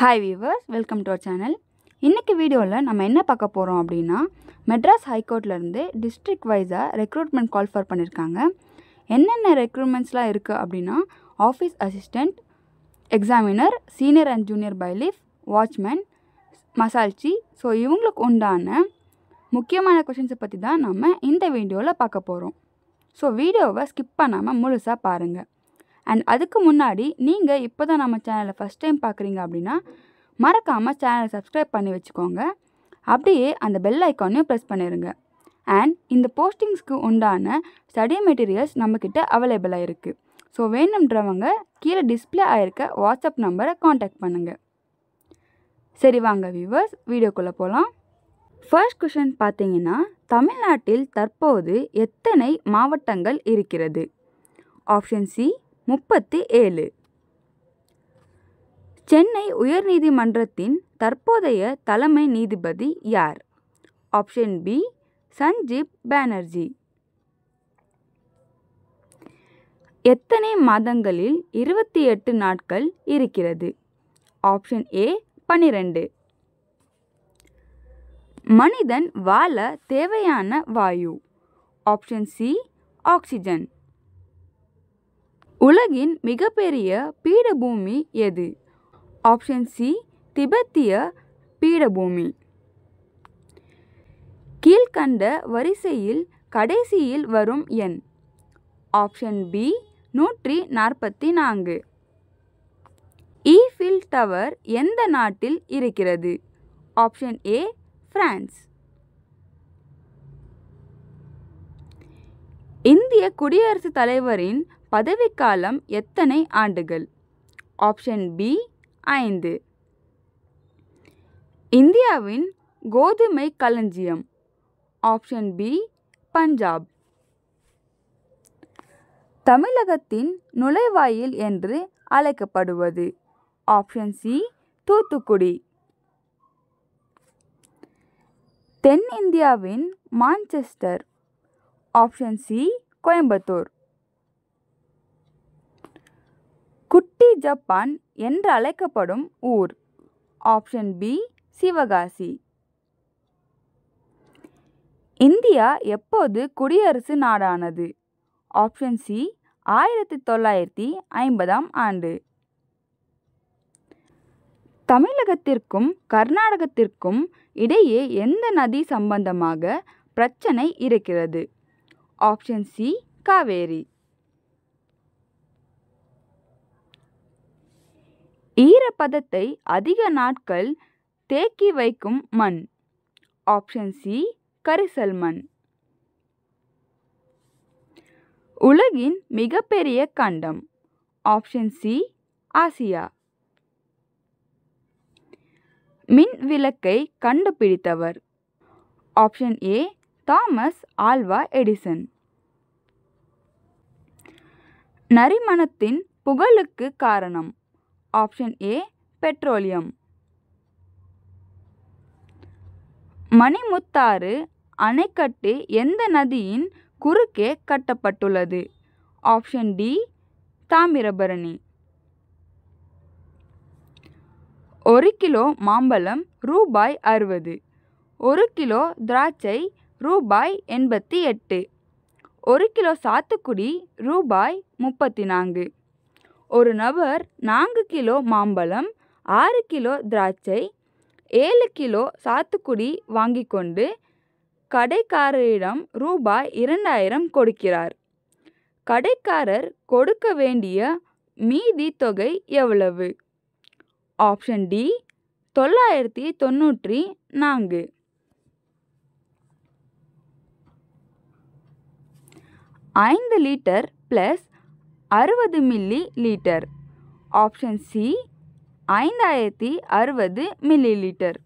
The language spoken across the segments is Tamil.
hi viewers welcome to our channel இன்றைக்கி வீடியோவில் நம்ம என்ன பார்க்க போகிறோம் அப்படின்னா மெட்ராஸ் ஹைகோர்ட்லேருந்து டிஸ்ட்ரிக்ட் வைஸாக ரெக்ரூட்மெண்ட் கால் பண்ணியிருக்காங்க என்னென்ன ரெக்ரூட்மெண்ட்ஸ்லாம் இருக்குது அப்படின்னா office assistant examiner senior and junior bailiff watchman masalchi so இவங்களுக்கு உண்டான முக்கியமான கொஷின்ஸை பற்றி தான் நம்ம இந்த வீடியோவில் பார்க்க போகிறோம் ஸோ வீடியோவை ஸ்கிப் பண்ணாமல் முழுசாக பாருங்கள் அண்ட் அதுக்கு முன்னாடி நீங்கள் இப்போ தான் நம்ம சேனலை ஃபஸ்ட் டைம் பார்க்குறீங்க அப்படின்னா மறக்காமல் சேனலை சப்ஸ்கிரைப் பண்ணி வச்சுக்கோங்க அப்படியே அந்த பெல் ஐக்கானையும் ப்ரெஸ் பண்ணிடுங்க அண்ட் இந்த போஸ்டிங்ஸ்க்கு உண்டான ஸ்டடி மெட்டீரியல்ஸ் நம்மக்கிட்ட அவைலபிளாக இருக்குது ஸோ வேணுன்றவங்க கீழே டிஸ்பிளே ஆகிருக்க வாட்ஸ்அப் நம்பரை காண்டாக்ட் பண்ணுங்கள் சரி வாங்க வியூவர்ஸ் வீடியோக்குள்ளே போகலாம் ஃபர்ஸ்ட் கொஷன் பார்த்தீங்கன்னா தமிழ்நாட்டில் தற்போது எத்தனை மாவட்டங்கள் இருக்கிறது ஆப்ஷன் சி முப்பத்தி ஏழு சென்னை உயர்நீதிமன்றத்தின் தற்போதைய தலைமை நீதிபதி யார் ஆப்ஷன் பி சஞ்சீப் பானர்ஜி எத்தனை மாதங்களில் இருபத்தி எட்டு நாட்கள் இருக்கிறது ஆப்ஷன் ஏ பனிரெண்டு மனிதன் வாழ தேவையான வாயு ஆப்ஷன் சி ஆக்சிஜன் உலகின் மிகப்பெரிய பீடபூமி எது ஆப்ஷன் சி திபெத்திய பீடபூமி கீழ்கண்ட வரிசையில் கடைசியில் வரும் எண் ஆப்ஷன் பி நூற்றி நாற்பத்தி நான்கு ஈஃபில் டவர் எந்த நாட்டில் இருக்கிறது ஆப்ஷன் ஏ பிரான்ஸ் இந்திய குடியரசுத் தலைவரின் பதவிக்காலம் எத்தனை ஆண்டுகள் ஆப்ஷன் பி ஐந்து இந்தியாவின் கோதுமை களஞ்சியம் ஆப்ஷன் பி பஞ்சாப் தமிழகத்தின் நுழைவாயில் என்று அழைக்கப்படுவது ஆப்ஷன் சி தூத்துக்குடி தென்னிந்தியாவின் மான்செஸ்டர் ஆப்ஷன் சி கோயம்புத்தூர் குட்டி ஜப்பான் என்று அழைக்கப்படும் ஊர் ஆப்ஷன் பி சிவகாசி இந்தியா எப்போது குடியரசு நாடானது ஆப்ஷன் சி ஆயிரத்தி தொள்ளாயிரத்தி ஐம்பதாம் ஆண்டு தமிழகத்திற்கும் கர்நாடகத்திற்கும் இடையே எந்த நதி சம்பந்தமாக பிரச்சனை இருக்கிறது ஆப்ஷன் சி காவேரி ஈரப்பதத்தை அதிக நாட்கள் தேக்கி வைக்கும் மண் ஆப்ஷன் சி கரிசல் மண் உலகின் மிகப்பெரிய கண்டம் ஆப்ஷன் சி ஆசியா மின் விளக்கை கண்டுபிடித்தவர் option A Thomas Alva Edison நரிமணத்தின் புகழுக்கு காரணம் ஆப்ஷன் ஏ பெட்ரோலியம் மணிமுத்தாறு அணைக்கட்டு எந்த நதியின் குறுக்கே கட்டப்பட்டுள்ளது ஆப்ஷன் டி தாமிரபரணி ஒரு கிலோ மாம்பழம் ரூபாய் அறுபது ஒரு கிலோ திராட்சை ரூபாய் எண்பத்தி எட்டு ஒரு கிலோ சாத்துக்குடி ரூபாய் முப்பத்தி நான்கு ஒரு நபர் நான்கு கிலோ மாம்பழம் ஆறு கிலோ திராட்சை ஏழு கிலோ சாத்துக்குடி வாங்கி கொண்டு கடைக்காரரிடம் ரூபாய் இரண்டாயிரம் கொடுக்கிறார் கடைக்காரர் கொடுக்க வேண்டிய மீதி தொகை எவ்வளவு ஆப்ஷன் டி தொள்ளாயிரத்தி தொண்ணூற்றி நான்கு ஐந்து லிட்டர் ப்ளஸ் அறுபது மில்லி லீட்டர் ஆப்ஷன் சி ஐந்தாயிரத்தி அறுபது மில்லி லீட்டர்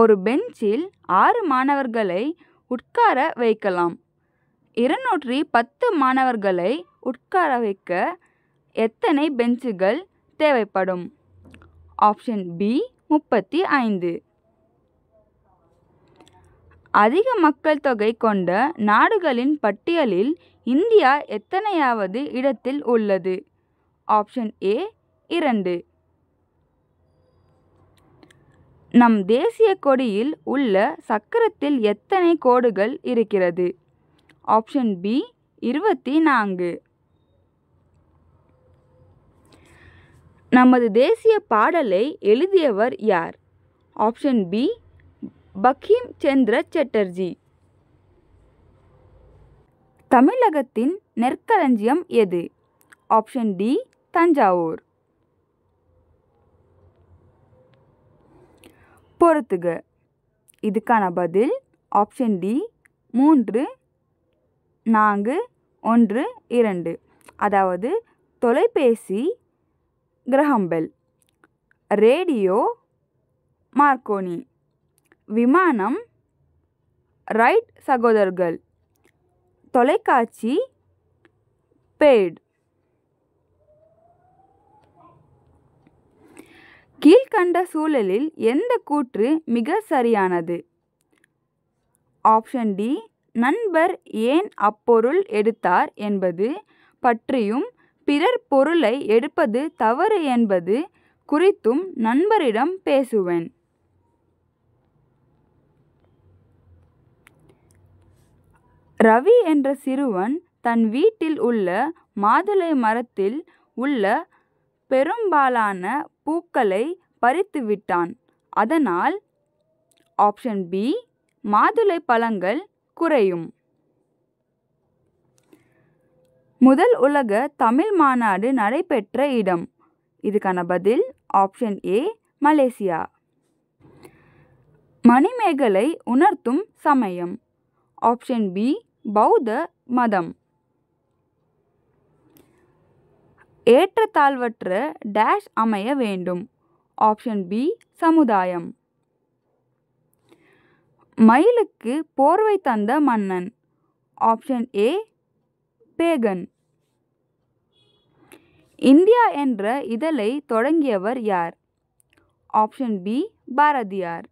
ஒரு பெஞ்சில் ஆறு மாணவர்களை உட்கார வைக்கலாம் இருநூற்றி பத்து மாணவர்களை உட்கார வைக்க எத்தனை பெஞ்சுகள் தேவைப்படும் ஆப்ஷன் பி முப்பத்தி ஐந்து அதிக மக்கள் தொகை கொண்ட நாடுகளின் பட்டியலில் இந்தியா எத்தனையாவது இடத்தில் உள்ளது ஆப்ஷன் ஏ இரண்டு நம் தேசிய கொடியில் உள்ள சக்கரத்தில் எத்தனை கோடுகள் இருக்கிறது ஆப்ஷன் பி இருபத்தி நான்கு நமது தேசிய பாடலை எழுதியவர் யார் ஆப்ஷன் பி பக்கீம் சந்திர சட்டர்ஜி தமிழகத்தின் நெற்களஞ்சியம் எது ஆப்ஷன் டி தஞ்சாவூர் பொறுத்துக இதுக்கான பதில் ஆப்ஷன் டி மூன்று நான்கு ஒன்று இரண்டு அதாவது தொலைபேசி கிரகம்பெல் ரேடியோ மார்க்கோனி விமானம் ரைட் சகோதரர்கள் தொலைக்காட்சி பேட் கீழ்கண்ட சூழலில் எந்த கூற்று மிக சரியானது ஆப்ஷன் டி நண்பர் ஏன் அப்பொருள் எடுத்தார் என்பது பற்றியும் பிறர் பொருளை எடுப்பது தவறு என்பது குறித்தும் நண்பரிடம் பேசுவேன் ரவி என்ற சிறுவன் தன் வீட்டில் உள்ள மாதுளை மரத்தில் உள்ள பெரும்பாலான பூக்களை பறித்து விட்டான் அதனால் ஆப்ஷன் பி மாதுளை பழங்கள் குறையும் முதல் உலக தமிழ் மாநாடு நடைபெற்ற இடம் இதுக்கான பதில் ஆப்ஷன் ஏ மலேசியா மணிமேகலை உணர்த்தும் சமயம் ஆப்ஷன் பி பௌத்த மதம் ஏற்றத்தாழ்வற்ற டேஷ் அமைய வேண்டும் ஆப்ஷன் பி சமுதாயம் மயிலுக்கு போர்வை தந்த மன்னன் ஆப்ஷன் ஏ பேகன் இந்தியா என்ற இதழை தொடங்கியவர் யார் ஆப்ஷன் பி பாரதியார்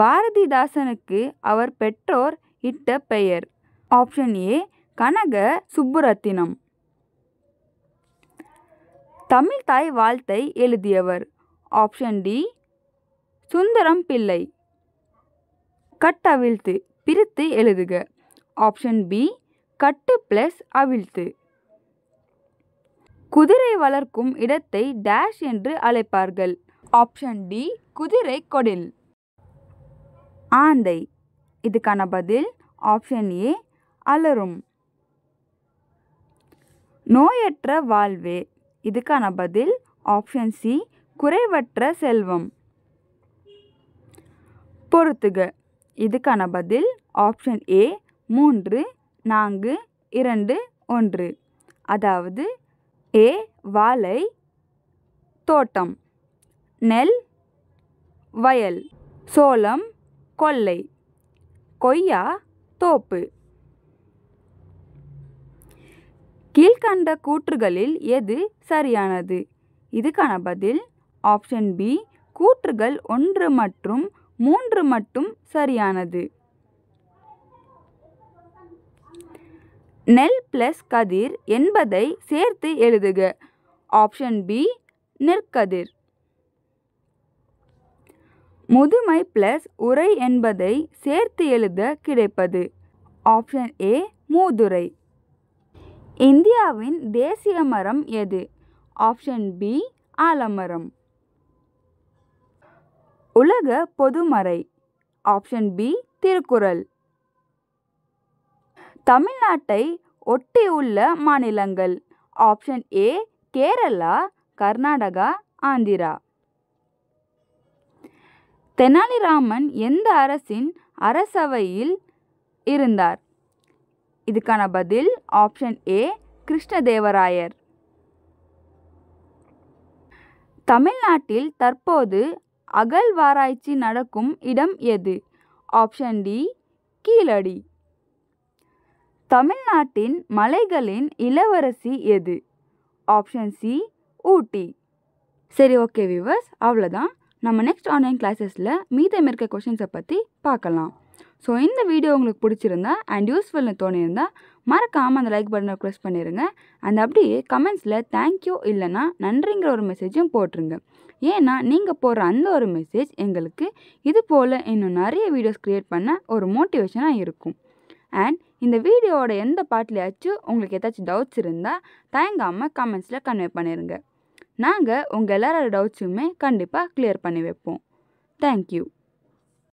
பாரதிதாசனுக்கு அவர் பெற்றோர் இட்ட பெயர் ஆப்ஷன் ஏ கனக சுப்புரத்தினம் தமிழ் தாய் வாழ்த்தை எழுதியவர் ஆப்ஷன் டி சுந்தரம் பிள்ளை கட் அவிழ்த்து பிரித்து எழுதுக ஆப்ஷன் பி கட்டு பிளஸ் அவிழ்த்து குதிரை வளர்க்கும் இடத்தை டேஷ் என்று அழைப்பார்கள் ஆப்ஷன் டி குதிரை கொடில் ஆந்தை இதுக்கான பதில் ஆப்ஷன் ஏ அலரும் நோயற்ற வாழ்வே இதுக்கான பதில் ஆப்ஷன் சி குறைவற்ற செல்வம் பொறுத்துக இதுக்கான பதில் ஆப்ஷன் ஏ மூன்று நான்கு இரண்டு ஒன்று அதாவது ஏ வாழை தோட்டம் நெல் வயல் சோளம் கொல்லை கொய்யா தோப்பு கீழ்கண்ட கூற்றுகளில் எது சரியானது இதுக்கான பதில் ஆப்ஷன் பி கூற்றுகள் ஒன்று மற்றும் மூன்று மட்டும் சரியானது நெல் பிளஸ் கதிர் என்பதை சேர்த்து எழுதுக ஆப்ஷன் பி நெற்கதிர் முதுமை பிளஸ் உரை என்பதை சேர்த்து எழுத கிடைப்பது ஆப்ஷன் ஏ மூதுரை இந்தியாவின் தேசிய மரம் எது ஆப்ஷன் பி ஆலமரம் உலக பொதுமறை ஆப்ஷன் பி திருக்குறள் தமிழ்நாட்டை ஒட்டியுள்ள மாநிலங்கள் ஆப்ஷன் ஏ கேரளா கர்நாடகா ஆந்திரா தெனாலிராமன் எந்த அரசின் அரசவையில் இருந்தார் இதுக்கான பதில் ஆப்ஷன் ஏ கிருஷ்ணதேவராயர் தமிழ்நாட்டில் தற்போது அகழ்வாராய்ச்சி நடக்கும் இடம் எது ஆப்ஷன் டி கீழடி தமிழ்நாட்டின் மலைகளின் இளவரசி எது ஆப்ஷன் சி ஊட்டி சரி ஓகே விவர்ஸ் அவ்வளோதான் நம்ம நெக்ஸ்ட் ஆன்லைன் கிளாஸஸில் மீதம் இருக்க கொஷின்ஸை பற்றி பார்க்கலாம் ஸோ இந்த வீடியோ உங்களுக்கு பிடிச்சிருந்தா அண்ட் யூஸ்ஃபுல்னு தோணியிருந்தால் மறக்காமல் அந்த லைக் பட்டனை ப்ரெஸ் பண்ணிடுங்க அண்ட் அப்படியே கமெண்ட்ஸில் தேங்க்யூ இல்லைனா நன்றிங்கிற ஒரு மெசேஜும் போட்டுருங்க ஏன்னா நீங்கள் போடுற அந்த ஒரு மெசேஜ் எங்களுக்கு இது போல் இன்னும் நிறைய வீடியோஸ் க்ரியேட் பண்ண ஒரு மோட்டிவேஷனாக இருக்கும் அண்ட் இந்த வீடியோவோட எந்த பாட்டிலையாச்சும் உங்களுக்கு ஏதாச்சும் டவுட்ஸ் இருந்தால் தயங்காமல் கமெண்ட்ஸில் கன்வே பண்ணிடுங்க நாங்கள் உங்கள் எல்லாரோட டவுட்ஸையுமே கண்டிப்பாக கிளியர் பண்ணி வைப்போம் தேங்க்யூ